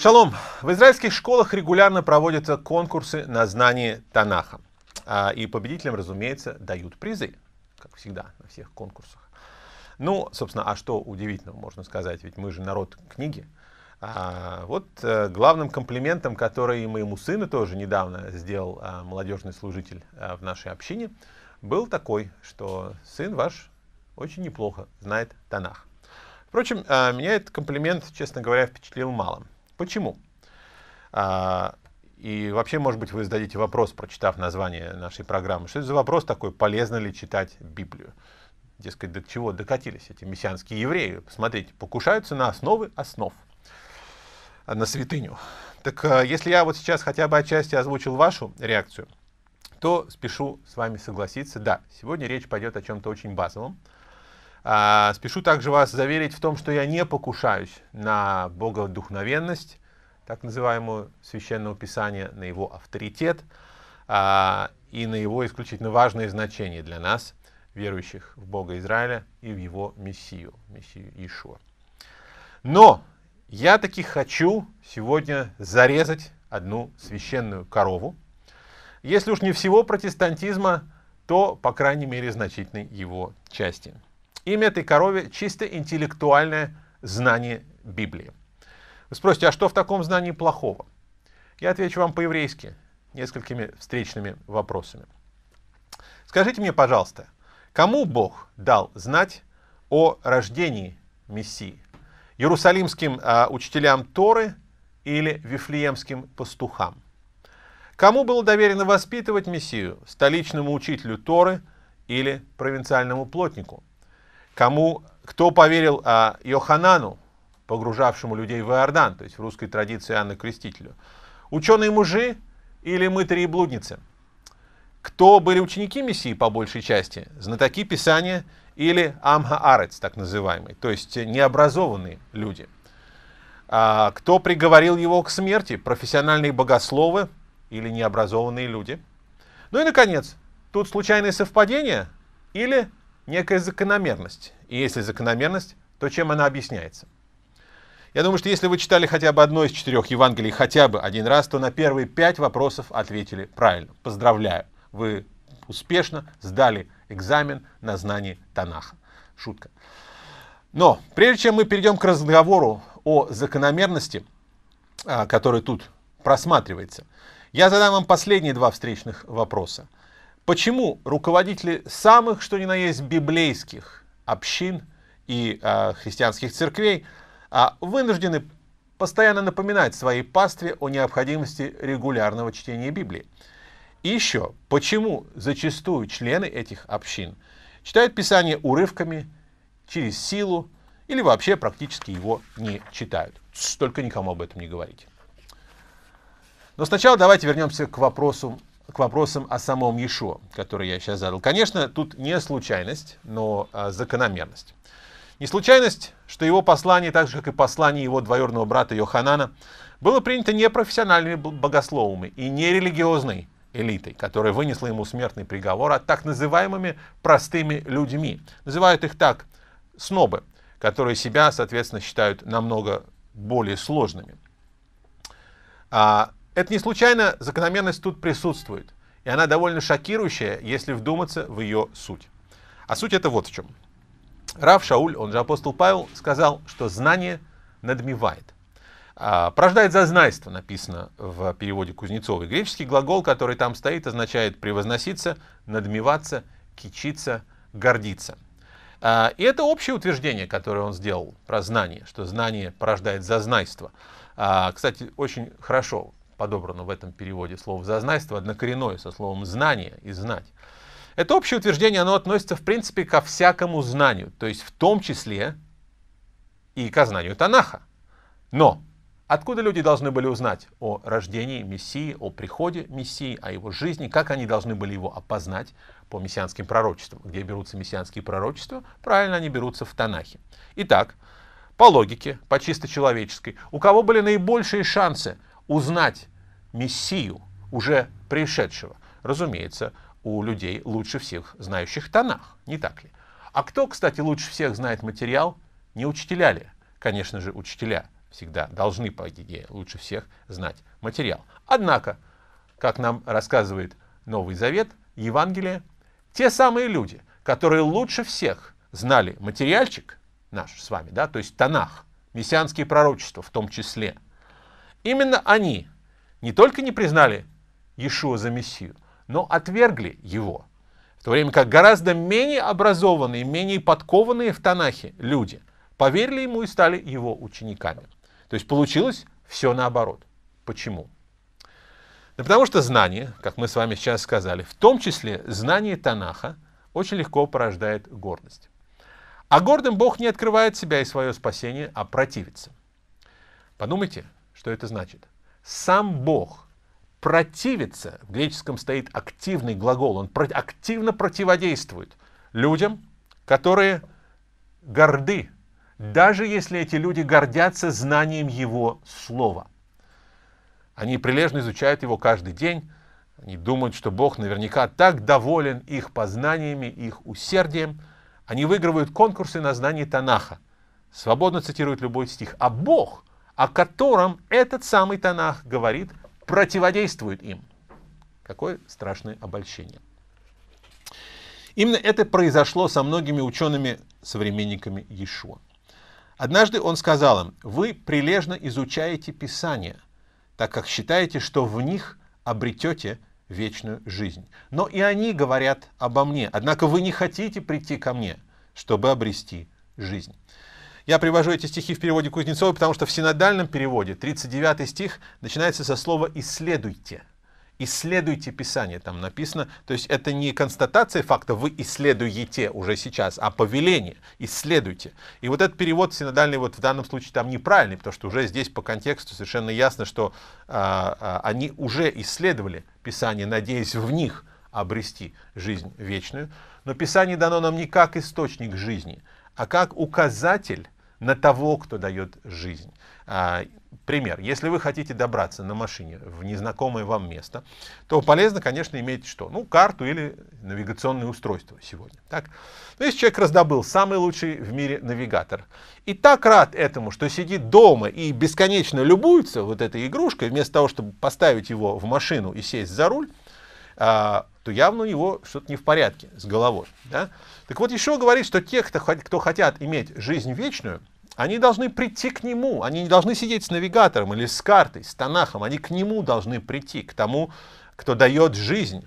Шалом! В израильских школах регулярно проводятся конкурсы на знание Танаха. А, и победителям, разумеется, дают призы, как всегда на всех конкурсах. Ну, собственно, а что удивительного можно сказать, ведь мы же народ книги. А, вот э, главным комплиментом, который моему сыну тоже недавно сделал э, молодежный служитель э, в нашей общине, был такой, что сын ваш очень неплохо знает Танах. Впрочем, э, меня этот комплимент, честно говоря, впечатлил мало. Почему? А, и вообще, может быть, вы зададите вопрос, прочитав название нашей программы. Что это за вопрос такой, полезно ли читать Библию? Дескать, до чего докатились эти мессианские евреи? Посмотрите, покушаются на основы основ, а на святыню. Так а, если я вот сейчас хотя бы отчасти озвучил вашу реакцию, то спешу с вами согласиться. Да, сегодня речь пойдет о чем-то очень базовом. А, спешу также вас заверить в том, что я не покушаюсь на богодухновенность, так называемую священного писания, на его авторитет а, и на его исключительно важное значение для нас, верующих в Бога Израиля и в его Мессию, Мессию Иешуа. Но я таки хочу сегодня зарезать одну священную корову. Если уж не всего протестантизма, то, по крайней мере, значительной его части. Имя этой корове чисто интеллектуальное знание Библии. Вы спросите, а что в таком знании плохого? Я отвечу вам по-еврейски, несколькими встречными вопросами. Скажите мне, пожалуйста, кому Бог дал знать о рождении Мессии? Иерусалимским э, учителям Торы или вифлеемским пастухам? Кому было доверено воспитывать Мессию? Столичному учителю Торы или провинциальному плотнику? Кому, кто поверил э, а, Йоханану, погружавшему людей в Иордан, то есть в русской традиции Анны Крестителю. Ученые мужи или мытари и блудницы? Кто были ученики Мессии по большей части? Знатоки Писания или Амха-Арец, так называемый, то есть необразованные люди. А кто приговорил его к смерти? Профессиональные богословы или необразованные люди? Ну и, наконец, тут случайное совпадение или некая закономерность? И если закономерность, то чем она объясняется? Я думаю, что если вы читали хотя бы одно из четырех Евангелий хотя бы один раз, то на первые пять вопросов ответили правильно. Поздравляю, вы успешно сдали экзамен на знание Танаха. Шутка. Но прежде чем мы перейдем к разговору о закономерности, а, который тут просматривается, я задам вам последние два встречных вопроса. Почему руководители самых, что ни на есть, библейских общин и э, христианских церквей – а вынуждены постоянно напоминать своей пастве о необходимости регулярного чтения Библии. И еще, почему зачастую члены этих общин читают Писание урывками, через силу или вообще практически его не читают. Только никому об этом не говорите. Но сначала давайте вернемся к вопросу к вопросам о самом Иешуа, который я сейчас задал. Конечно, тут не случайность, но а, закономерность. Не случайность, что его послание, так же как и послание его двоюродного брата Йоханана, было принято не профессиональными богословами и не религиозной элитой, которая вынесла ему смертный приговор, а так называемыми простыми людьми. Называют их так снобы, которые себя, соответственно, считают намного более сложными. А, это не случайно, закономерность тут присутствует, и она довольно шокирующая, если вдуматься в ее суть. А суть это вот в чем – Рав Шауль, он же апостол Павел, сказал, что знание надмевает. А, порождает зазнайство, написано в переводе Кузнецовой. греческий глагол, который там стоит, означает превозноситься, надмеваться, кичиться, гордиться. А, и это общее утверждение, которое он сделал про знание, что знание порождает зазнайство. А, кстати, очень хорошо подобрано в этом переводе слово «зазнайство», однокоренное со словом «знание» и «знать». Это общее утверждение, оно относится, в принципе, ко всякому знанию, то есть в том числе и к знанию Танаха. Но откуда люди должны были узнать о рождении Мессии, о приходе Мессии, о его жизни, как они должны были его опознать по мессианским пророчествам? Где берутся мессианские пророчества? Правильно, они берутся в Танахе. Итак, по логике, по чисто человеческой, у кого были наибольшие шансы узнать Мессию, уже пришедшего? Разумеется, у людей лучше всех знающих тонах, не так ли? А кто, кстати, лучше всех знает материал? Не учителя ли? Конечно же, учителя всегда должны по Гигея лучше всех знать материал. Однако, как нам рассказывает Новый Завет, Евангелие, те самые люди, которые лучше всех знали материальчик наш с вами, да, то есть Танах, мессианские пророчества в том числе, именно они не только не признали Иешуа за Мессию, но отвергли его. В то время как гораздо менее образованные, менее подкованные в Танахе люди поверили ему и стали его учениками. То есть получилось все наоборот. Почему? Да потому что знание, как мы с вами сейчас сказали, в том числе знание Танаха, очень легко порождает гордость. А гордым Бог не открывает себя и свое спасение, а противится. Подумайте, что это значит. Сам Бог противится, в греческом стоит активный глагол, он про, активно противодействует людям, которые горды, даже если эти люди гордятся знанием его слова. Они прилежно изучают его каждый день, они думают, что Бог наверняка так доволен их познаниями, их усердием. Они выигрывают конкурсы на знание Танаха, свободно цитируют любой стих. А Бог, о котором этот самый Танах говорит, противодействует им. Какое страшное обольщение. Именно это произошло со многими учеными-современниками Иешуа. Однажды он сказал им, вы прилежно изучаете Писание, так как считаете, что в них обретете вечную жизнь. Но и они говорят обо мне, однако вы не хотите прийти ко мне, чтобы обрести жизнь. Я привожу эти стихи в переводе Кузнецова, потому что в синодальном переводе 39 стих начинается со слова «исследуйте». Исследуйте Писание, там написано. То есть это не констатация факта, вы исследуете уже сейчас, а повеление, исследуйте. И вот этот перевод синодальный вот в данном случае там неправильный, потому что уже здесь по контексту совершенно ясно, что а, а, они уже исследовали Писание, надеясь в них обрести жизнь вечную. Но Писание дано нам не как источник жизни, а как указатель на того, кто дает жизнь. А, пример. Если вы хотите добраться на машине в незнакомое вам место, то полезно, конечно, иметь что? Ну, карту или навигационное устройство сегодня. Так? Ну, если человек раздобыл самый лучший в мире навигатор и так рад этому, что сидит дома и бесконечно любуется вот этой игрушкой, вместо того, чтобы поставить его в машину и сесть за руль, а, то явно у него что-то не в порядке с головой. Да? Так вот, еще говорит, что те, кто хотят иметь жизнь вечную, они должны прийти к нему, они не должны сидеть с навигатором или с картой, с Танахом, они к нему должны прийти, к тому, кто дает жизнь,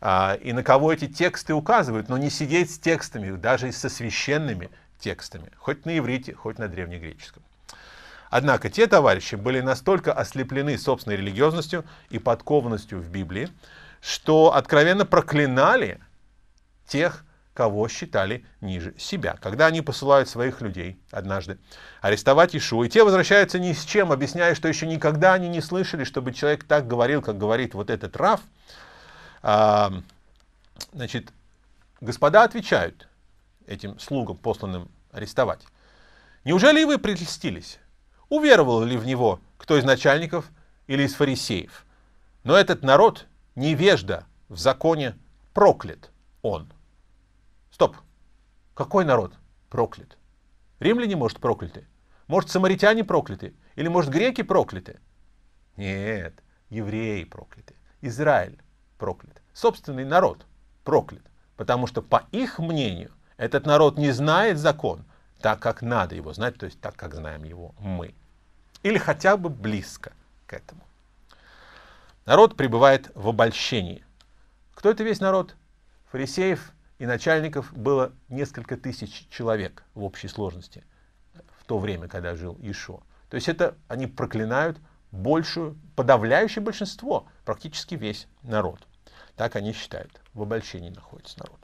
а, и на кого эти тексты указывают, но не сидеть с текстами, даже со священными текстами, хоть на иврите, хоть на древнегреческом. Однако те товарищи были настолько ослеплены собственной религиозностью и подкованностью в Библии, что откровенно проклинали тех, кого считали ниже себя. Когда они посылают своих людей однажды арестовать Ишу, и те возвращаются ни с чем, объясняя, что еще никогда они не слышали, чтобы человек так говорил, как говорит вот этот Раф, а, значит, господа отвечают этим слугам, посланным арестовать. Неужели вы прельстились? Уверовал ли в него кто из начальников или из фарисеев? Но этот народ невежда в законе проклят он. Стоп. Какой народ проклят? Римляне, может, прокляты? Может, самаритяне прокляты? Или, может, греки прокляты? Нет, евреи прокляты. Израиль проклят. Собственный народ проклят. Потому что, по их мнению, этот народ не знает закон так, как надо его знать, то есть так, как знаем его мы. Или хотя бы близко к этому. Народ пребывает в обольщении. Кто это весь народ? Фарисеев и начальников было несколько тысяч человек в общей сложности в то время, когда жил Ишо. То есть это они проклинают большую, подавляющее большинство, практически весь народ. Так они считают. В обольщении находится народ.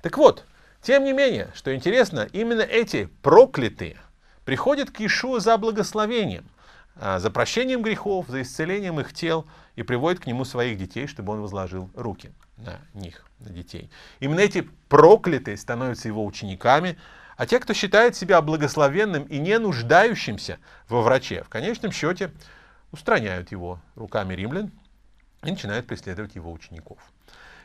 Так вот, тем не менее, что интересно, именно эти проклятые приходят к Ишу за благословением – а, за прощением грехов, за исцелением их тел и приводит к нему своих детей, чтобы он возложил руки на них, на детей. Именно эти проклятые становятся его учениками, а те, кто считает себя благословенным и не нуждающимся во враче, в конечном счете устраняют его руками римлян и начинают преследовать его учеников.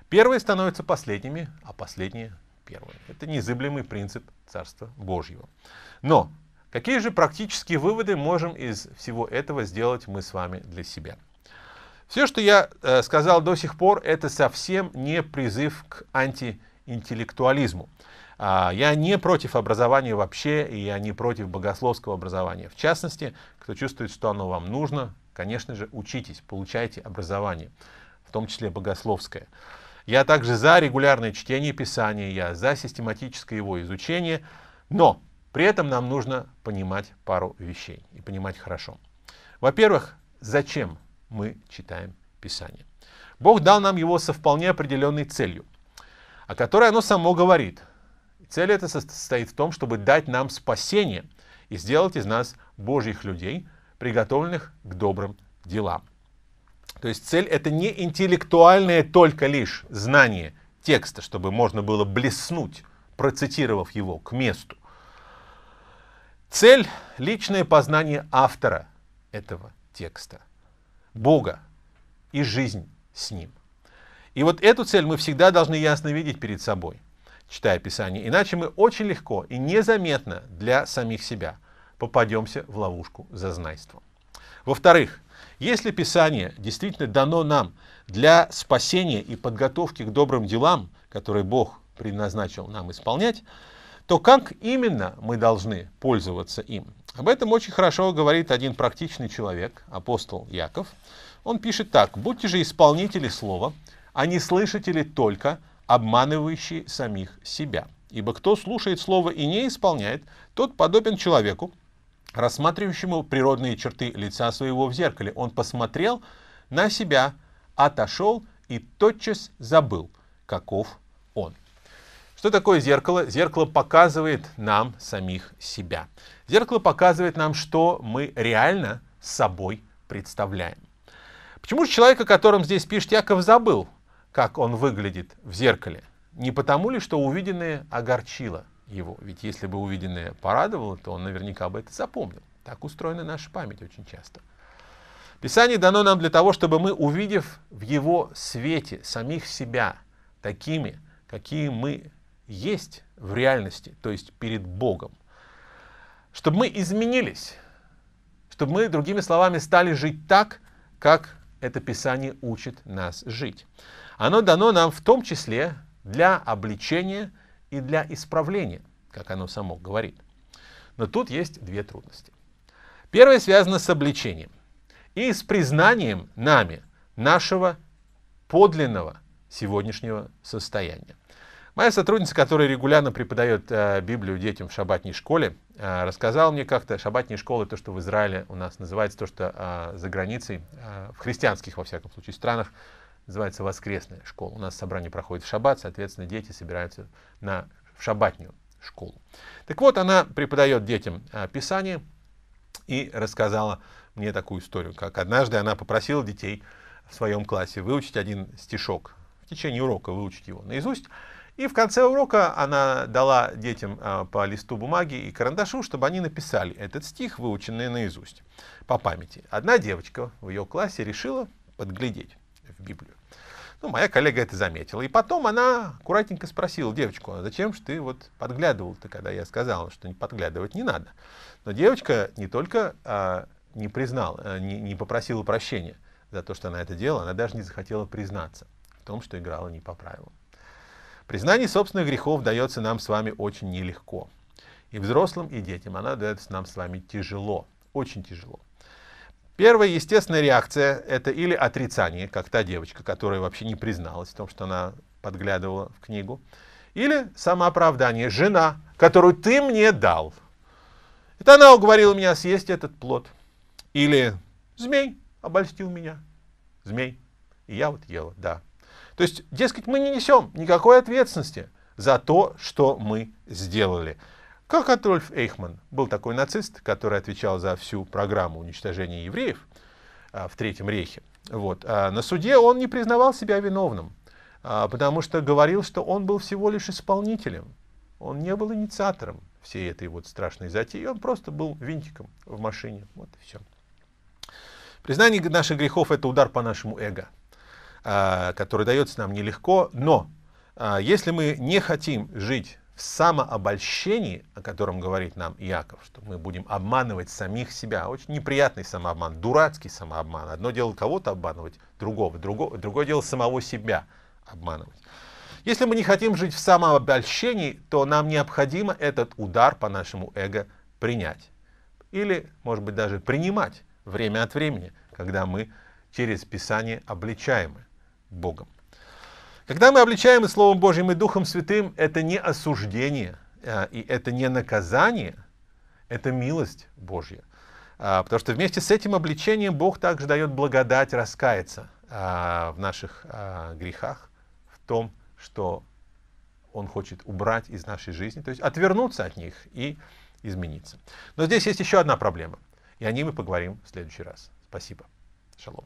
Первые становятся последними, а последние первыми. Это незыблемый принцип Царства Божьего. Но Какие же практические выводы можем из всего этого сделать мы с вами для себя? Все, что я э, сказал до сих пор, это совсем не призыв к антиинтеллектуализму. А, я не против образования вообще, и я не против богословского образования. В частности, кто чувствует, что оно вам нужно, конечно же, учитесь, получайте образование, в том числе богословское. Я также за регулярное чтение Писания, я за систематическое его изучение, но при этом нам нужно понимать пару вещей и понимать хорошо. Во-первых, зачем мы читаем Писание? Бог дал нам его со вполне определенной целью, о которой оно само говорит. Цель эта состоит в том, чтобы дать нам спасение и сделать из нас Божьих людей, приготовленных к добрым делам. То есть цель это не интеллектуальное только лишь знание текста, чтобы можно было блеснуть, процитировав его к месту. Цель – личное познание автора этого текста, Бога и жизнь с Ним. И вот эту цель мы всегда должны ясно видеть перед собой, читая Писание, иначе мы очень легко и незаметно для самих себя попадемся в ловушку зазнайства. Во-вторых, если Писание действительно дано нам для спасения и подготовки к добрым делам, которые Бог предназначил нам исполнять, то как именно мы должны пользоваться им? Об этом очень хорошо говорит один практичный человек, апостол Яков. Он пишет так, «Будьте же исполнители слова, а не слышатели только, обманывающие самих себя. Ибо кто слушает слово и не исполняет, тот подобен человеку, рассматривающему природные черты лица своего в зеркале. Он посмотрел на себя, отошел и тотчас забыл, каков что такое зеркало? Зеркало показывает нам самих себя. Зеркало показывает нам, что мы реально собой представляем. Почему же человек, о котором здесь пишет Яков, забыл, как он выглядит в зеркале? Не потому ли, что увиденное огорчило его? Ведь если бы увиденное порадовало, то он наверняка бы это запомнил. Так устроена наша память очень часто. Писание дано нам для того, чтобы мы, увидев в его свете самих себя такими, какие мы есть в реальности, то есть перед Богом. Чтобы мы изменились, чтобы мы, другими словами, стали жить так, как это Писание учит нас жить. Оно дано нам в том числе для обличения и для исправления, как оно само говорит. Но тут есть две трудности. Первое связано с обличением и с признанием нами нашего подлинного сегодняшнего состояния. Моя сотрудница, которая регулярно преподает э, Библию детям в шабатней школе, э, рассказала мне как-то, шабатней школы, то, что в Израиле у нас называется, то, что э, за границей, э, в христианских, во всяком случае, странах, называется воскресная школа. У нас собрание проходит в шаббат, соответственно, дети собираются на, в шабатнюю школу. Так вот, она преподает детям э, Писание и рассказала мне такую историю, как однажды она попросила детей в своем классе выучить один стишок, в течение урока выучить его наизусть, и в конце урока она дала детям а, по листу бумаги и карандашу, чтобы они написали этот стих, выученный наизусть, по памяти. Одна девочка в ее классе решила подглядеть в Библию. Ну, моя коллега это заметила. И потом она аккуратненько спросила девочку, а зачем же ты вот подглядывал-то, когда я сказала, что не подглядывать не надо. Но девочка не только а, не признала, а, не, не попросила прощения за то, что она это делала, она даже не захотела признаться в том, что играла не по правилам. Признание собственных грехов дается нам с вами очень нелегко. И взрослым, и детям она дается нам с вами тяжело, очень тяжело. Первая естественная реакция – это или отрицание, как та девочка, которая вообще не призналась в том, что она подглядывала в книгу, или самооправдание – жена, которую ты мне дал. Это она уговорила меня съесть этот плод. Или змей обольстил меня, змей, и я вот ела, да, то есть, дескать, мы не несем никакой ответственности за то, что мы сделали. Как Адольф Эйхман был такой нацист, который отвечал за всю программу уничтожения евреев а, в Третьем рейхе. Вот. А на суде он не признавал себя виновным, а, потому что говорил, что он был всего лишь исполнителем. Он не был инициатором всей этой вот страшной затеи, он просто был винтиком в машине. Вот и все. Признание наших грехов – это удар по нашему эго. А, который дается нам нелегко, но а, если мы не хотим жить в самообольщении, о котором говорит нам Иаков, что мы будем обманывать самих себя. Очень неприятный самообман, дурацкий самообман. Одно дело кого-то обманывать, другого, другого, другое дело самого себя обманывать. Если мы не хотим жить в самообольщении, то нам необходимо этот удар по нашему эго принять. Или, может быть, даже принимать время от времени, когда мы через Писание обличаемы. Богом. Когда мы обличаем и Словом Божьим, и Духом Святым, это не осуждение, а, и это не наказание, это милость Божья. А, потому что вместе с этим обличением Бог также дает благодать раскаяться а, в наших грехах, в том, что Он хочет убрать из нашей жизни, то есть отвернуться от них и измениться. Но здесь есть еще одна проблема, и о ней мы поговорим в следующий раз. Спасибо. Шалом.